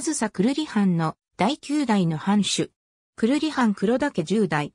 上総久留里藩の第9代の藩主。久留里藩黒岳10代。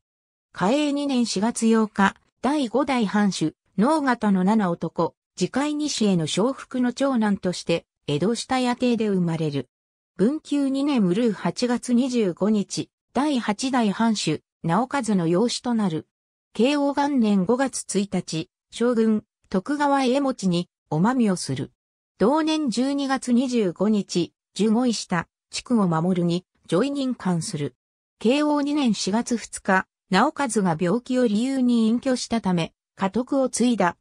嘉永2年4月8日、第5代藩主、能型の七男、次回西への承福の長男として、江戸下野邸で生まれる。文久2年無ルー8月25日、第8代藩主、直和の養子となる。慶応元年5月1日、将軍、徳川家持に、おまみをする。同年12月25日、1医した、地区を守るに、上位任官する。慶応2年4月2日、直和が病気を理由に隠居したため、家督を継いだ。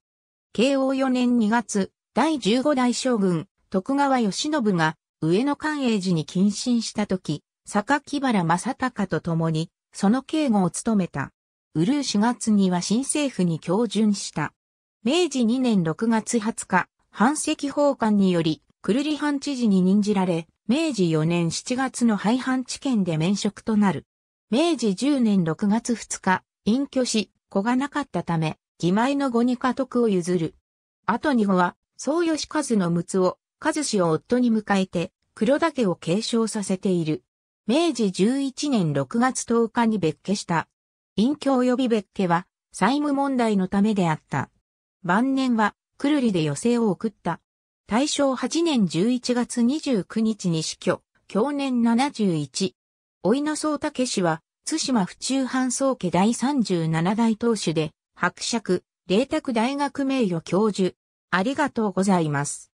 慶応4年2月、第15代将軍、徳川義信が、上野寛永寺に謹慎した時、坂木原正隆と共に、その警護を務めた。うるう4月には新政府に教順した。明治2年6月20日、藩赤奉還により、久留り藩知事に任じられ、明治4年7月の廃藩置県で免職となる。明治10年6月2日、隠居し、子がなかったため、義前の後に家督を譲る。後二子は、宗義和のつを、和氏を夫に迎えて、黒田家を継承させている。明治11年6月10日に別家した。隠居及び別家は、債務問題のためであった。晩年は、くるりで余生を送った。大正8年11月29日に死去、去年71。老いの総武氏は、津島府中藩総家第37代当主で、伯爵、麗卓大学名誉教授。ありがとうございます。